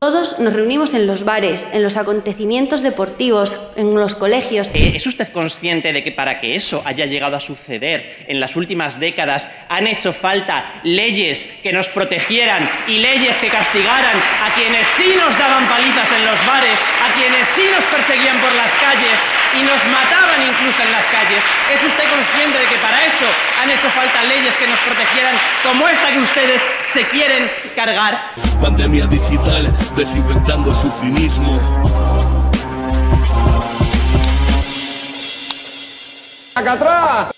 Todos nos reunimos en los bares, en los acontecimientos deportivos, en los colegios. Eh, ¿Es usted consciente de que para que eso haya llegado a suceder en las últimas décadas han hecho falta leyes que nos protegieran y leyes que castigaran a quienes sí nos daban palizas en los bares, a quienes sí nos perseguían por las calles y nos mataban incluso en las calles? ¿Es usted consciente de que para eso han hecho falta leyes que nos protegieran como esta que ustedes se quieren cargar. Pandemia digital, desinfectando su cinismo. Acá atrás.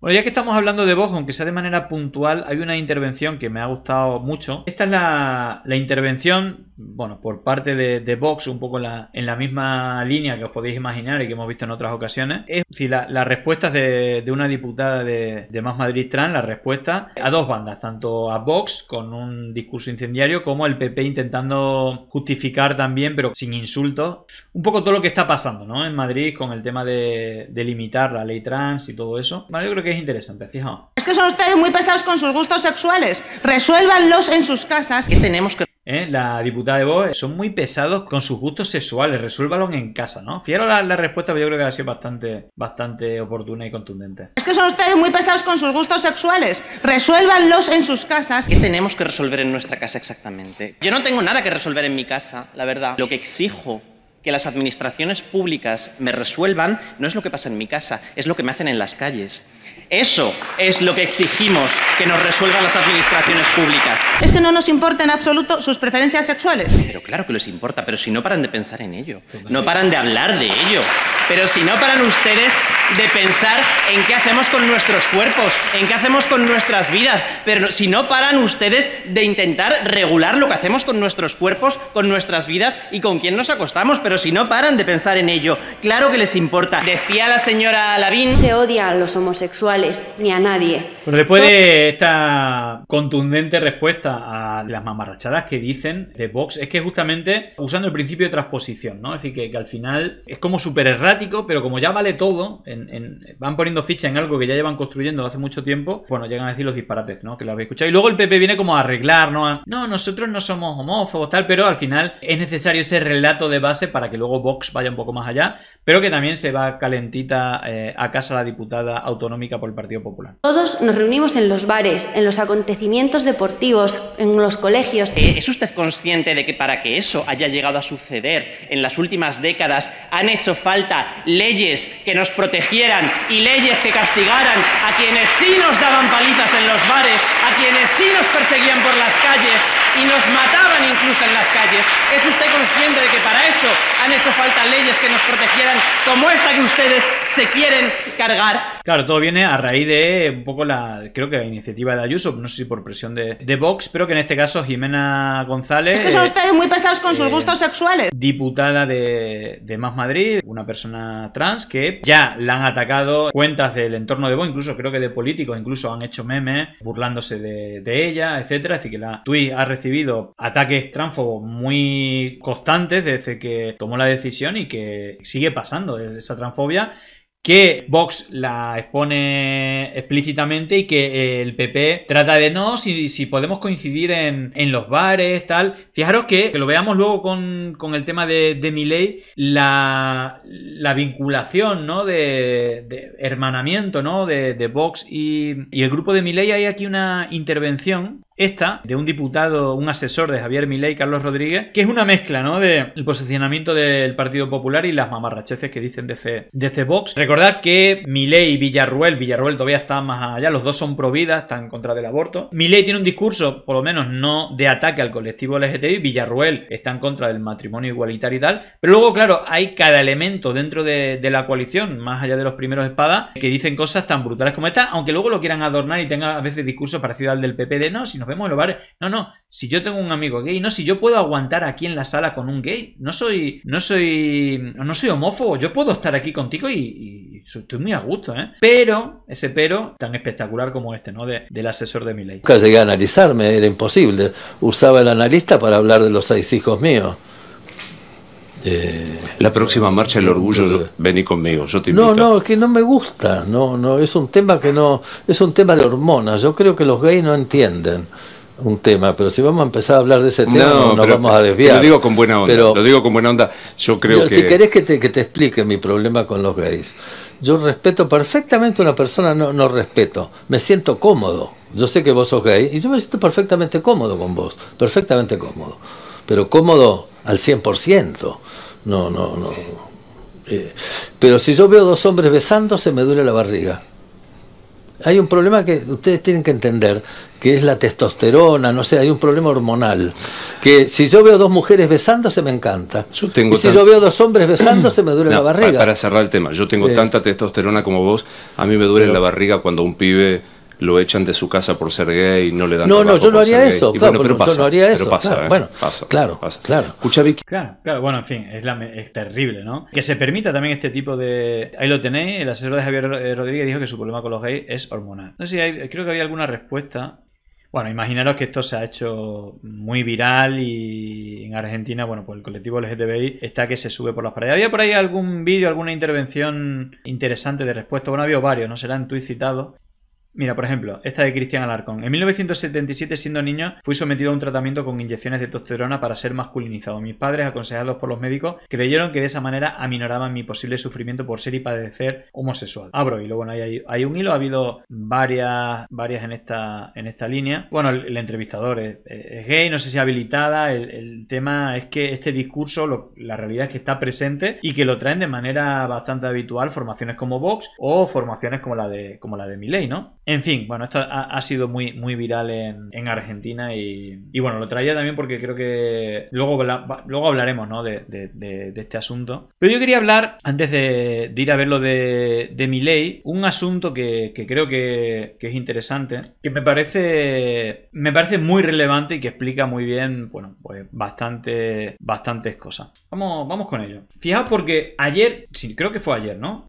Bueno, ya que estamos hablando de Vox, aunque sea de manera puntual, hay una intervención que me ha gustado mucho. Esta es la, intervención, bueno, por parte de, Vox, un poco en la misma línea que os podéis imaginar y que hemos visto en otras ocasiones. Es si las la respuestas de, una diputada de, Más Madrid Trans, la respuesta a dos bandas, tanto a Vox con un discurso incendiario como el PP intentando justificar también, pero sin insultos, un poco todo lo que está pasando, ¿no? En Madrid con el tema de, limitar la ley trans y todo eso. yo creo que es interesante, fijaos. Es que son ustedes muy pesados con sus gustos sexuales. Resuélvanlos en sus casas. ¿Qué tenemos que...? ¿Eh? La diputada de Vox son muy pesados con sus gustos sexuales. Resuélvalos en casa, ¿no? Fiero la, respuesta, pero yo creo que ha sido bastante, bastante oportuna y contundente. Es que son ustedes muy pesados con sus gustos sexuales. Resuélvanlos en sus casas. ¿Qué tenemos que resolver en nuestra casa exactamente? Yo no tengo nada que resolver en mi casa, la verdad. Lo que exijo que las administraciones públicas me resuelvan no es lo que pasa en mi casa, es lo que me hacen en las calles. Eso es lo que exigimos, que nos resuelvan las administraciones públicas. Es que no nos importa en absoluto sus preferencias sexuales. Pero claro que les importa, pero si no paran de pensar en ello, no paran de hablar de ello, pero si no paran ustedes de pensar en qué hacemos con nuestros cuerpos, en qué hacemos con nuestras vidas, pero si no paran ustedes de intentar regular lo que hacemos con nuestros cuerpos, con nuestras vidas y con quién nos acostamos, pero si no paran de pensar en ello, claro que les importa. Decía la señora Lavín... Se odia a los homosexuales, ni a nadie. después de esta contundente respuesta a las mamarrachadas que dicen de Vox, es que justamente usando el principio de transposición, ¿no? Es decir, que, al final es como súper errático, pero como ya vale todo, en, van poniendo ficha en algo que ya llevan construyendo hace mucho tiempo, bueno, llegan a decir los disparates, ¿no? Que lo habéis escuchado. Y luego el PP viene como a arreglar, ¿no? No, nosotros no somos homófobos, tal, pero al final es necesario ese relato de base para para que luego Vox vaya un poco más allá, pero que también se va calentita eh, a casa la diputada autonómica por el Partido Popular. Todos nos reunimos en los bares, en los acontecimientos deportivos, en los colegios. Eh, ¿Es usted consciente de que para que eso haya llegado a suceder en las últimas décadas han hecho falta leyes que nos protegieran y leyes que castigaran a quienes sí nos daban palizas en los bares, a quienes sí nos perseguían por las calles, y nos mataban incluso en las calles. ¿Es usted consciente de que para eso han hecho falta leyes que nos protegieran como esta que ustedes se quieren cargar? Claro, todo viene a raíz de un poco la, creo que la iniciativa de Ayuso, no sé si por presión de, Vox, pero que en este caso Jimena González... Es que son eh, ustedes muy pesados con sus eh, gustos sexuales. Diputada de, Más Madrid, una persona trans que ya la han atacado cuentas del entorno de Vox, incluso creo que de políticos, incluso han hecho memes burlándose de, ella, etcétera. Así que la Tui ha recibido ataques transfobos muy constantes desde que tomó la decisión y que sigue pasando esa transfobia que Vox la expone explícitamente y que eh, el PP trata de no, si, podemos coincidir en, los bares, tal. Fijaros que, que lo veamos luego con, el tema de, de la, vinculación, ¿no? De, de hermanamiento, ¿no? De, de Vox y, y, el grupo de Milley. hay aquí una intervención esta, de un diputado, un asesor de Javier Milei, Carlos Rodríguez, que es una mezcla, ¿no? De el posicionamiento del Partido Popular y las mamarracheces que dicen de desde Vox. Recordad que Milei y Villarruel, Villarruel todavía está más allá, los dos son pro vida, están en contra del aborto. Milei tiene un discurso, por lo menos no de ataque al colectivo LGTBI, Villarruel está en contra del matrimonio igualitario y tal, pero luego, claro, hay cada elemento dentro de, la coalición, más allá de los primeros espadas, que dicen cosas tan brutales como esta, aunque luego lo quieran adornar y tengan a veces discursos parecidos al del PP de no, si nos vemos No, no, si yo tengo un amigo gay, no, si yo puedo aguantar aquí en la sala con un gay, no soy, no soy, no soy homófobo, yo puedo estar aquí contigo y, estoy muy a gusto, ¿eh? Pero, ese pero tan espectacular como este, ¿no? del asesor de mi ley. Nunca llegué a analizarme, era imposible. Usaba el analista para hablar de los seis hijos míos. Eh, la próxima marcha del orgullo, vení conmigo, yo No, no, es que no me gusta, no, no, es un tema que no, es un tema de hormonas, yo creo que los gays no entienden un tema, pero si vamos a empezar a hablar de ese tema nos vamos a desviar. Lo digo con buena onda, lo digo con buena onda, yo creo que... Si querés que te, explique mi problema con los gays, yo respeto perfectamente una persona, no, no respeto, me siento cómodo, yo sé que vos sos gay y yo me siento perfectamente cómodo con vos, perfectamente cómodo, pero cómodo al 100%. No, no, no. Eh, pero si yo veo dos hombres besándose, me duele la barriga. Hay un problema que ustedes tienen que entender, que es la testosterona, no sé, hay un problema hormonal. Que si yo veo dos mujeres besándose, me encanta. tengo si yo veo dos hombres besándose, me duele la barriga. Para, cerrar el tema, yo tengo tanta testosterona como vos, a mí me duele la barriga cuando un pibe lo echan de su casa por ser gay, y no le dan No, no, yo no haría eso, claro, yo no haría eso, pero pasa, ¿eh? bueno, claro, claro. Escucha Vicky. Claro, claro, bueno, en fin, es, terrible, ¿no? Que se permita también este tipo de... Ahí lo tenéis, el asesor de Javier eh, Rodríguez dijo que su problema con los gays es hormonal. No sé, si hay, creo que había alguna respuesta bueno, imaginaros que esto se ha hecho muy viral y en Argentina, bueno, pues el colectivo LGTBI está que se sube por las paredes. ¿Había por ahí algún vídeo, alguna intervención interesante de respuesta? Bueno, había varios, no serán tuit citados. Mira, por ejemplo, esta de Cristian Alarcón. En 1977, siendo niño, fui sometido a un tratamiento con inyecciones de testosterona para ser masculinizado. Mis padres, aconsejados por los médicos, creyeron que de esa manera aminoraban mi posible sufrimiento por ser y padecer homosexual. Abro ah, hilo, bueno, hay, hay, un hilo, ha habido varias, varias en esta, en esta línea. Bueno, el, entrevistador es, gay, no sé si habilitada. El, tema es que este discurso, la realidad es que está presente y que lo traen de manera bastante habitual formaciones como Vox o formaciones como la de, como la de Milley, ¿no? En fin, bueno, esto ha, sido muy, muy viral en, Argentina y, bueno, lo traía también porque creo que luego, luego hablaremos ¿no? de, este asunto. Pero yo quería hablar, antes de, ir a ver lo de, mi ley, un asunto que, creo que, es interesante, que me parece, me parece muy relevante y que explica muy bien, bueno, pues bastante, bastantes cosas. Vamos, vamos con ello. Fijaos porque ayer, sí, creo que fue ayer, ¿no?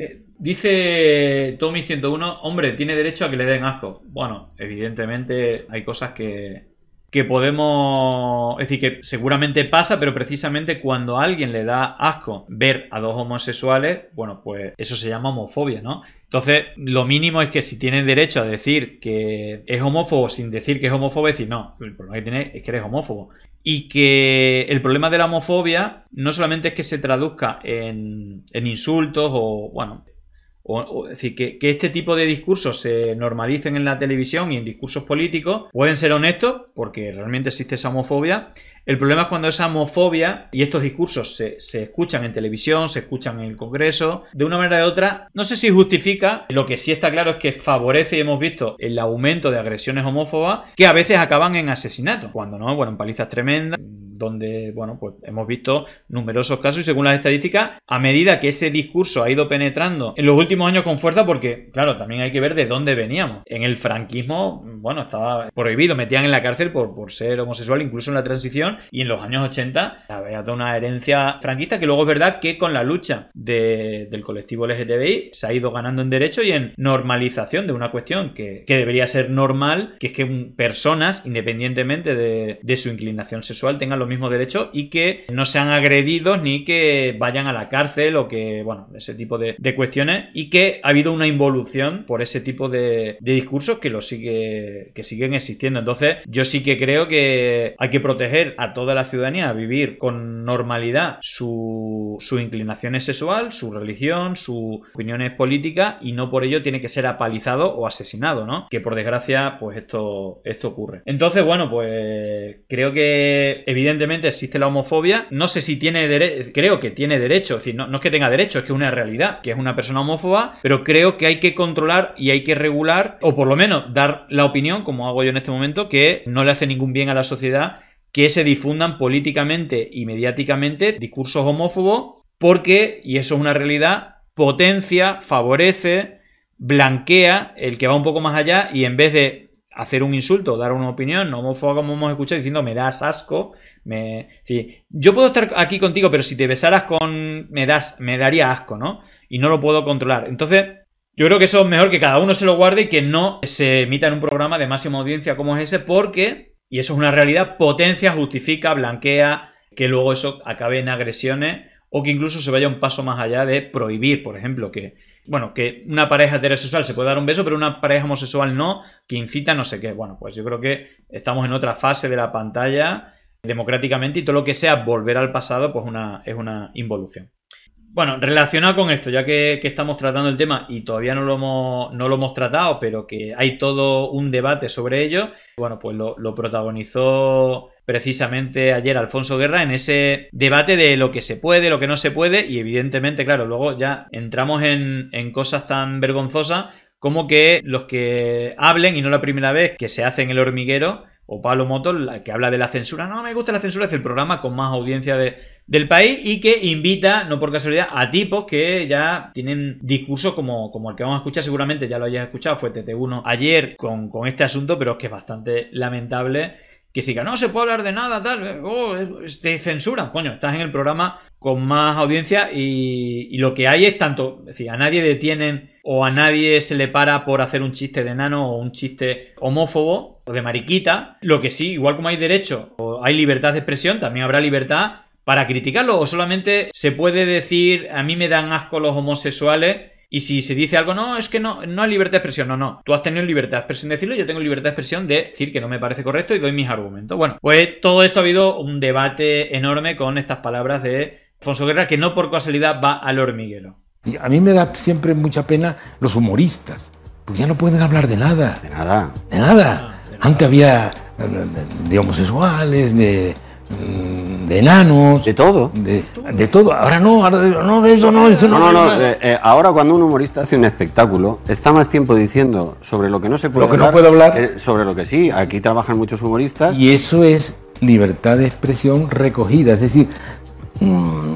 Eh, dice Tommy101, hombre, tiene derecho a que le den asco. Bueno, evidentemente hay cosas que, que podemos, decir, que seguramente pasa, pero precisamente cuando a alguien le da asco ver a dos homosexuales, bueno, pues eso se llama homofobia, ¿no? Entonces, lo mínimo es que si tienes derecho a decir que es homófobo sin decir que es homófobo, decir no, el problema que tienes es que eres homófobo. Y que el problema de la homofobia no solamente es que se traduzca en, en insultos o, bueno, o, es decir, que, este tipo de discursos se normalicen en la televisión y en discursos políticos, pueden ser honestos, porque realmente existe esa homofobia. El problema es cuando esa homofobia y estos discursos se, se escuchan en televisión, se escuchan en el Congreso, de una manera u otra, no sé si justifica, lo que sí está claro es que favorece, y hemos visto, el aumento de agresiones homófobas, que a veces acaban en asesinato, cuando no, bueno, en palizas tremendas, donde, bueno, pues hemos visto numerosos casos y según las estadísticas, a medida que ese discurso ha ido penetrando en los últimos años con fuerza, porque, claro, también hay que ver de dónde veníamos. En el franquismo, bueno, estaba prohibido, metían en la cárcel por, ser homosexual, incluso en la transición, y en los años 80 había toda una herencia franquista que luego es verdad que con la lucha del colectivo LGTBI se ha ido ganando en derecho y en normalización de una cuestión que, debería ser normal, que es que personas, independientemente de, de su inclinación sexual, tengan los mismo mismos derechos y que no sean agredidos ni que vayan a la cárcel o que, bueno, ese tipo de, cuestiones y que ha habido una involución por ese tipo de, discursos que lo sigue, que siguen existiendo. Entonces, yo sí que creo que hay que proteger a toda la ciudadanía a vivir con normalidad su, su inclinación sexual, su religión, sus opiniones políticas y no por ello tiene que ser apalizado o asesinado, ¿no? Que por desgracia, pues esto, esto ocurre. Entonces, bueno, pues creo que evidentemente evidentemente existe la homofobia. No sé si tiene derecho, creo que tiene derecho, es no, no, es que tenga derecho, es que es una realidad, que es una persona homófoba, pero creo que hay que controlar y hay que regular, o por lo menos dar la opinión, como hago yo en este momento, que no le hace ningún bien a la sociedad que se difundan políticamente y mediáticamente discursos homófobos, porque, y eso es una realidad, potencia, favorece, blanquea el que va un poco más allá y en vez de hacer un insulto, dar una opinión no como hemos escuchado diciendo me das asco, me... yo puedo estar aquí contigo, pero si te besaras con... me das, me daría asco, ¿no? Y no lo puedo controlar. Entonces, yo creo que eso es mejor que cada uno se lo guarde y que no se emita en un programa de máxima audiencia como es ese, porque, y eso es una realidad, potencia, justifica, blanquea, que luego eso acabe en agresiones o que incluso se vaya un paso más allá de prohibir, por ejemplo, que, bueno, que una pareja heterosexual se puede dar un beso, pero una pareja homosexual no, que incita no sé qué. Bueno, pues yo creo que estamos en otra fase de la pantalla democráticamente y todo lo que sea volver al pasado pues una, es una involución. Bueno, relacionado con esto, ya que, estamos tratando el tema y todavía no lo, hemos, no lo, hemos, tratado, pero que hay todo un debate sobre ello, bueno, pues lo, lo protagonizó precisamente ayer Alfonso Guerra en ese debate de lo que se puede, lo que no se puede, y evidentemente, claro, luego ya entramos en, cosas tan vergonzosas como que los que hablen, y no la primera vez que se hace en el hormiguero, o Pablo Moto, que habla de la censura, no me gusta la censura, es el programa con más audiencia del país y que invita, no por casualidad, a tipos que ya tienen discursos como, como el que vamos a escuchar, seguramente ya lo hayas escuchado, fue TT1 ayer con, con este asunto, pero es que es bastante lamentable que siga, no se puede hablar de nada, tal, eh, o oh, te censuran. Coño, estás en el programa con más audiencia y, lo que hay es tanto, es decir, a nadie detienen o a nadie se le para por hacer un chiste de nano o un chiste homófobo o de mariquita. Lo que sí, igual como hay derecho o hay libertad de expresión, también habrá libertad para criticarlo o solamente se puede decir a mí me dan asco los homosexuales y si se dice algo, no, es que no, no hay libertad de expresión, no, no. Tú has tenido libertad de expresión de decirlo, yo tengo libertad de expresión de decir que no me parece correcto y doy mis argumentos. Bueno, pues todo esto ha habido un debate enorme con estas palabras de Fonso Guerra, que no por casualidad va al hormiguero. Y a mí me da siempre mucha pena los humoristas, pues ya no pueden hablar de nada. De nada. De nada. Ah, Antes había, eh, eh, de homosexuales mm, de de enanos. De todo. De, todo. Ahora no, ahora no, de eso no, eso no. No, no, no. Eh, eh, ahora cuando un humorista hace un espectáculo, está más tiempo diciendo sobre lo que no se puede lo hablar. no puedo hablar. sobre lo que sí. Aquí trabajan muchos humoristas. Y eso es libertad de expresión recogida, es decir, mm,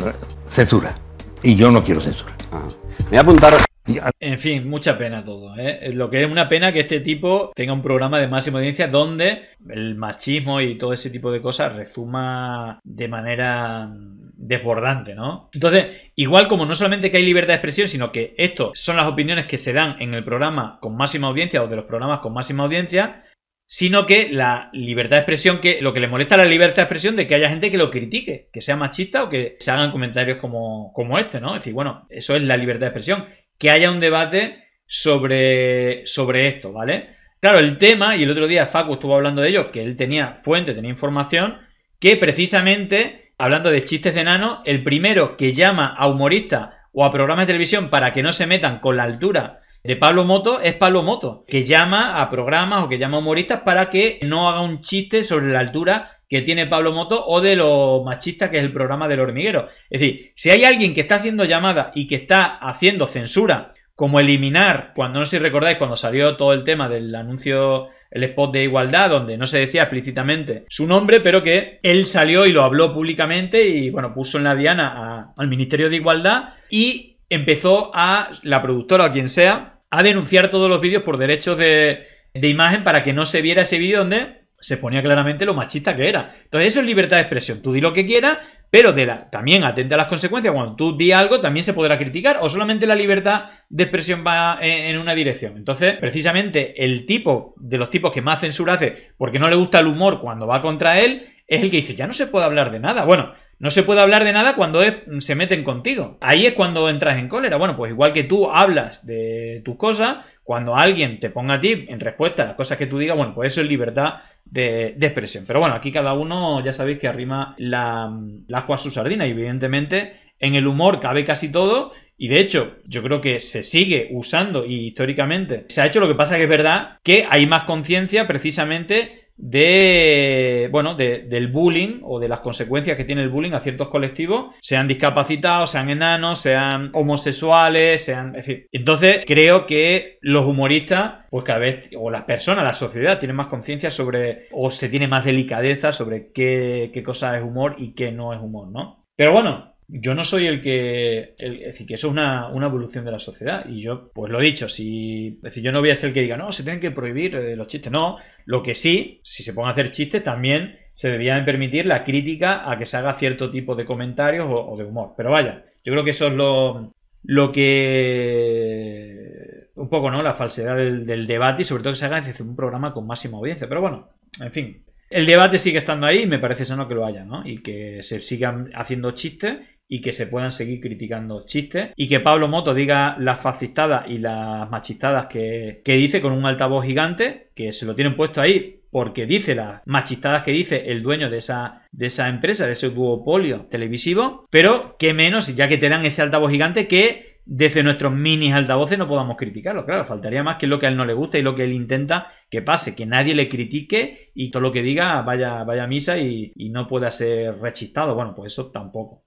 censura. Y yo no quiero censura. Ah. Me voy a apuntar. En fin, mucha pena todo. ¿eh? Eh, lo que es una pena que este tipo tenga un programa de máxima audiencia donde el machismo y todo ese tipo de cosas resuma de manera desbordante, ¿no? Entonces, igual como no solamente que hay libertad de expresión, sino que esto son las opiniones que se dan en el programa con máxima audiencia o de los programas con máxima audiencia, sino que la libertad de expresión, que lo que le molesta a la libertad de expresión de que haya gente que lo critique, que sea machista o que se hagan comentarios como, como este, ¿no? Es decir, bueno, eso es la libertad de expresión que haya un debate sobre, sobre esto, ¿vale? Claro, el tema, y el otro día Facu estuvo hablando de ello, que él tenía fuente, tenía información, que precisamente, hablando de chistes de enano, el primero que llama a humoristas o a programas de televisión para que no se metan con la altura de Pablo Moto es Pablo Moto, que llama a programas o que llama a humoristas para que no haga un chiste sobre la altura que tiene Pablo Moto o de lo machista que es el programa del hormiguero. Es decir, si hay alguien que está haciendo llamada y que está haciendo censura, como eliminar, cuando no sé si recordáis, cuando salió todo el tema del anuncio, el spot de igualdad, donde no se decía explícitamente su nombre, pero que él salió y lo habló públicamente y, bueno, puso en la diana al Ministerio de Igualdad y empezó a la productora o quien sea a denunciar todos los vídeos por derechos de, de imagen para que no se viera ese vídeo donde se ponía claramente lo machista que era. Entonces, eso es libertad de expresión. Tú di lo que quieras, pero de la, también atenta a las consecuencias. Cuando tú di algo, también se podrá criticar, o solamente la libertad de expresión va eh, en, una dirección. Entonces, precisamente el tipo de los tipos que más censura hace porque no le gusta el humor cuando va contra él, es el que dice: Ya no se puede hablar de nada. Bueno. No se puede hablar de nada cuando se meten contigo. Ahí es cuando entras en cólera. Bueno, pues igual que tú hablas de tus cosas, cuando alguien te ponga a ti en respuesta a las cosas que tú digas, bueno, pues eso es libertad de, expresión. Pero bueno, aquí cada uno ya sabéis que arrima la, la agua a su sardina y evidentemente en el humor cabe casi todo y de hecho yo creo que se sigue usando y históricamente se ha hecho lo que pasa que es verdad que hay más conciencia precisamente de, bueno, del bullying o de las consecuencias que tiene el bullying a ciertos colectivos, sean discapacitados, sean enanos, sean homosexuales, sean, en fin. Entonces, creo que los humoristas, pues cada vez, o las personas, la sociedad, tienen más conciencia sobre, o se tiene más delicadeza sobre qué, qué cosa es humor y qué no es humor, ¿no? Pero bueno, yo no soy el que. es decir, que eso es una, evolución de la sociedad. Y yo, pues lo he dicho, si. Es decir, yo no voy a ser el que diga, no, se tienen que prohibir eh, los chistes. No, lo que sí, si se pueden a hacer chistes, también se debería permitir la crítica a que se haga cierto tipo de comentarios o, de humor. Pero vaya, yo creo que eso es lo, lo que. Un poco, ¿no? La falsedad del, del debate y sobre todo que se haga un programa con máxima audiencia. Pero bueno, en fin, el debate sigue estando ahí y me parece sano que lo haya, ¿no? Y que se sigan haciendo chistes y que se puedan seguir criticando chistes y que Pablo Moto diga las fascistadas y las machistadas que, dice con un altavoz gigante que se lo tienen puesto ahí porque dice las machistadas que dice el dueño de esa, de esa empresa, de ese duopolio televisivo, pero que menos, ya que te dan ese altavoz gigante que desde nuestros minis altavoces no podamos criticarlo. Claro, faltaría más que lo que a él no le gusta y lo que él intenta que pase, que nadie le critique y todo lo que diga vaya, vaya misa y, no pueda ser rechistado. Bueno, pues eso tampoco.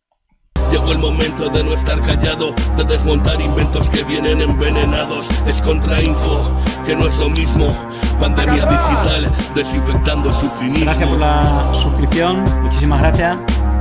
Llegó el momento de no estar callado, de desmontar inventos que vienen envenenados. Es info, que no es lo mismo. Pandemia digital, desinfectando su finismo. Gracias por la suscripción, muchísimas gracias.